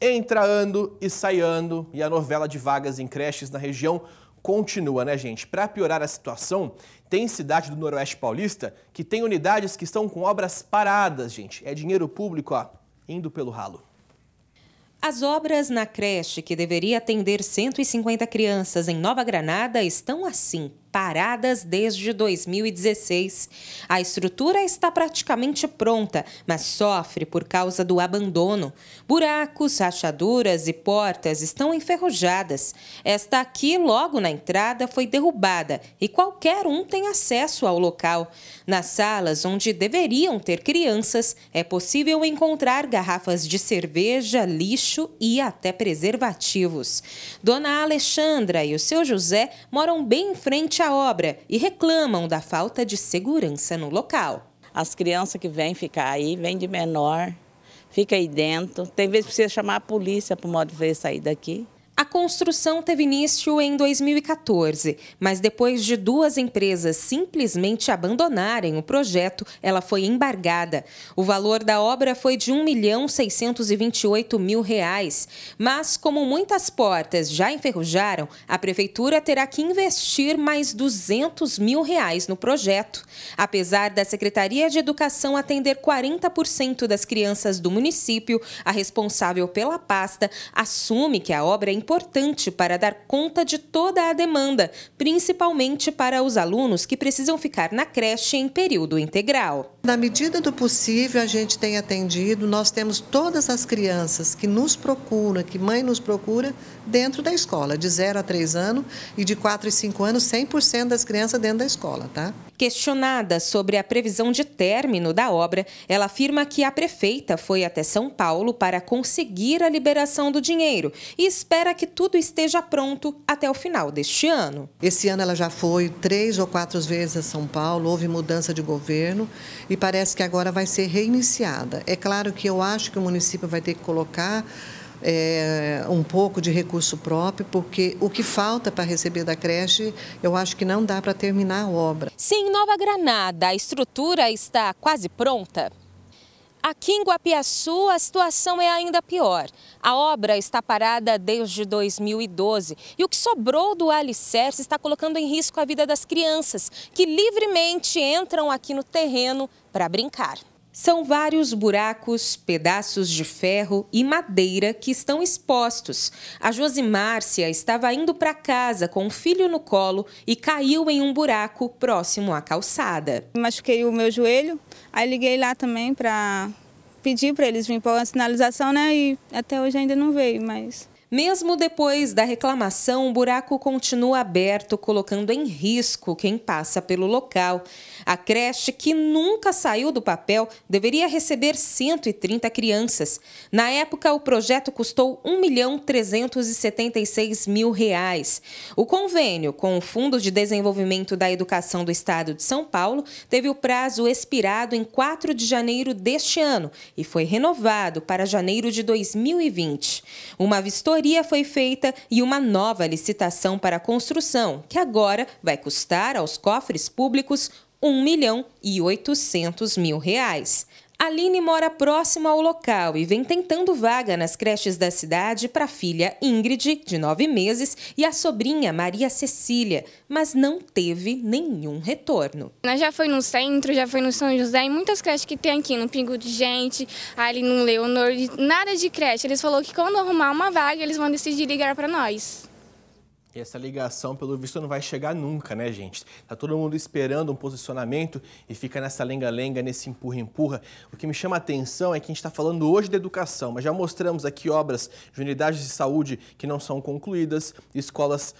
entrando e saindo e a novela de vagas em creches na região continua, né, gente? Para piorar a situação, tem cidade do Noroeste Paulista que tem unidades que estão com obras paradas, gente. É dinheiro público, ó, indo pelo ralo. As obras na creche, que deveria atender 150 crianças em Nova Granada, estão assim, paradas desde 2016. A estrutura está praticamente pronta, mas sofre por causa do abandono. Buracos, rachaduras e portas estão enferrujadas. Esta aqui, logo na entrada, foi derrubada e qualquer um tem acesso ao local. Nas salas onde deveriam ter crianças, é possível encontrar garrafas de cerveja, lixo e até preservativos. Dona Alexandra e o seu José moram bem em frente durante a obra e reclamam da falta de segurança no local. As crianças que vêm ficar aí, vêm de menor, fica aí dentro. Tem vezes que precisa chamar a polícia para o modo de ver sair daqui. A construção teve início em 2014, mas depois de duas empresas simplesmente abandonarem o projeto, ela foi embargada. O valor da obra foi de R$ 1 mil reais, mas como muitas portas já enferrujaram, a prefeitura terá que investir mais 200 mil reais no projeto. Apesar da Secretaria de Educação atender 40% das crianças do município, a responsável pela pasta assume que a obra é importante para dar conta de toda a demanda, principalmente para os alunos que precisam ficar na creche em período integral. Na medida do possível, a gente tem atendido, nós temos todas as crianças que nos procuram, que mãe nos procura, dentro da escola, de 0 a 3 anos e de 4 e 5 anos, 100% das crianças dentro da escola, tá? Questionada sobre a previsão de término da obra, ela afirma que a prefeita foi até São Paulo para conseguir a liberação do dinheiro e espera que tudo esteja pronto até o final deste ano. Esse ano ela já foi três ou quatro vezes a São Paulo, houve mudança de governo e parece que agora vai ser reiniciada. É claro que eu acho que o município vai ter que colocar é, um pouco de recurso próprio, porque o que falta para receber da creche, eu acho que não dá para terminar a obra. sim Nova Granada a estrutura está quase pronta, aqui em Guapiaçu a situação é ainda pior. A obra está parada desde 2012 e o que sobrou do alicerce está colocando em risco a vida das crianças, que livremente entram aqui no terreno para brincar. São vários buracos, pedaços de ferro e madeira que estão expostos. A Josimárcia estava indo para casa com o um filho no colo e caiu em um buraco próximo à calçada. Machuquei o meu joelho, aí liguei lá também para pedir para eles virem pôr a sinalização, né? E até hoje ainda não veio, mas mesmo depois da reclamação, o buraco continua aberto, colocando em risco quem passa pelo local. A creche, que nunca saiu do papel, deveria receber 130 crianças. Na época, o projeto custou R$ 1 milhão 376 mil. Reais. O convênio com o Fundo de Desenvolvimento da Educação do Estado de São Paulo teve o prazo expirado em 4 de janeiro deste ano e foi renovado para janeiro de 2020. Uma vistoria auditoria foi feita e uma nova licitação para a construção, que agora vai custar aos cofres públicos 1 milhão e 800 mil reais. Aline mora próximo ao local e vem tentando vaga nas creches da cidade para a filha Ingrid, de nove meses, e a sobrinha Maria Cecília, mas não teve nenhum retorno. Nós já foi no centro, já foi no São José, em muitas creches que tem aqui, no Pingo de Gente, ali no Leonor, nada de creche. Eles falaram que quando arrumar uma vaga, eles vão decidir ligar para nós essa ligação, pelo visto, não vai chegar nunca, né, gente? Tá todo mundo esperando um posicionamento e fica nessa lenga-lenga, nesse empurra-empurra. O que me chama a atenção é que a gente está falando hoje da educação, mas já mostramos aqui obras de unidades de saúde que não são concluídas, escolas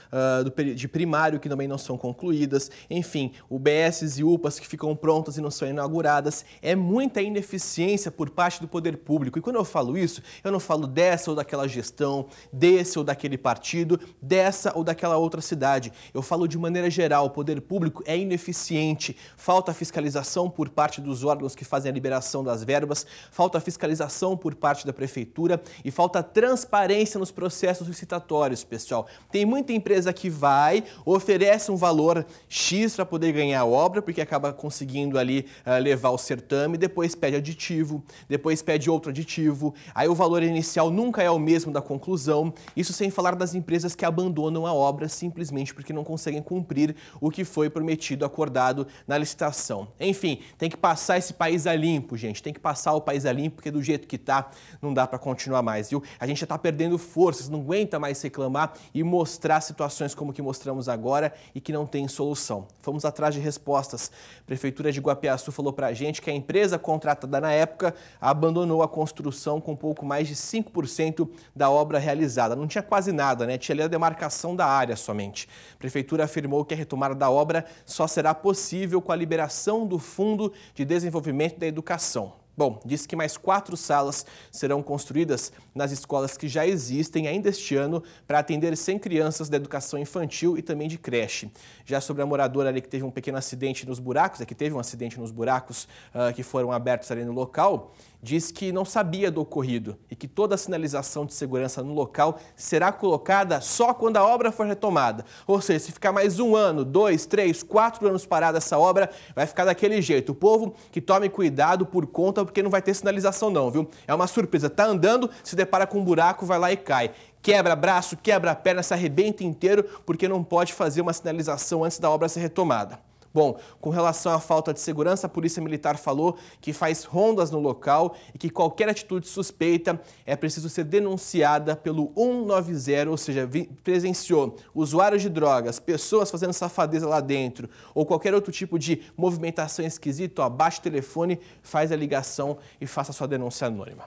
uh, de primário que também não são concluídas, enfim, UBSs e UPAs que ficam prontas e não são inauguradas. É muita ineficiência por parte do poder público. E quando eu falo isso, eu não falo dessa ou daquela gestão, desse ou daquele partido, dessa ou ou daquela outra cidade. Eu falo de maneira geral, o poder público é ineficiente, falta fiscalização por parte dos órgãos que fazem a liberação das verbas, falta fiscalização por parte da prefeitura e falta transparência nos processos licitatórios, pessoal. Tem muita empresa que vai, oferece um valor X para poder ganhar a obra, porque acaba conseguindo ali eh, levar o certame, depois pede aditivo, depois pede outro aditivo, aí o valor inicial nunca é o mesmo da conclusão, isso sem falar das empresas que abandonam a a obra simplesmente porque não conseguem cumprir o que foi prometido, acordado na licitação. Enfim, tem que passar esse país a limpo, gente. Tem que passar o país a limpo, porque do jeito que tá, não dá para continuar mais, viu? A gente já tá perdendo forças, não aguenta mais reclamar e mostrar situações como que mostramos agora e que não tem solução. Fomos atrás de respostas. A Prefeitura de Guapiaçu falou pra gente que a empresa contratada na época abandonou a construção com pouco mais de 5% da obra realizada. Não tinha quase nada, né? Tinha ali a demarcação da área somente. A prefeitura afirmou que a retomada da obra só será possível com a liberação do Fundo de Desenvolvimento da Educação. Bom, disse que mais quatro salas serão construídas nas escolas que já existem ainda este ano para atender 100 crianças da educação infantil e também de creche. Já sobre a moradora ali que teve um pequeno acidente nos buracos, é que teve um acidente nos buracos uh, que foram abertos ali no local, diz que não sabia do ocorrido e que toda a sinalização de segurança no local será colocada só quando a obra for retomada. Ou seja, se ficar mais um ano, dois, três, quatro anos parada essa obra, vai ficar daquele jeito. O povo que tome cuidado por conta porque não vai ter sinalização não, viu? É uma surpresa. Tá andando, se depara com um buraco, vai lá e cai quebra braço, quebra perna, se arrebenta inteiro, porque não pode fazer uma sinalização antes da obra ser retomada. Bom, com relação à falta de segurança, a Polícia Militar falou que faz rondas no local e que qualquer atitude suspeita é preciso ser denunciada pelo 190, ou seja, presenciou usuários de drogas, pessoas fazendo safadeza lá dentro ou qualquer outro tipo de movimentação esquisita, abaixa o telefone, faz a ligação e faça sua denúncia anônima.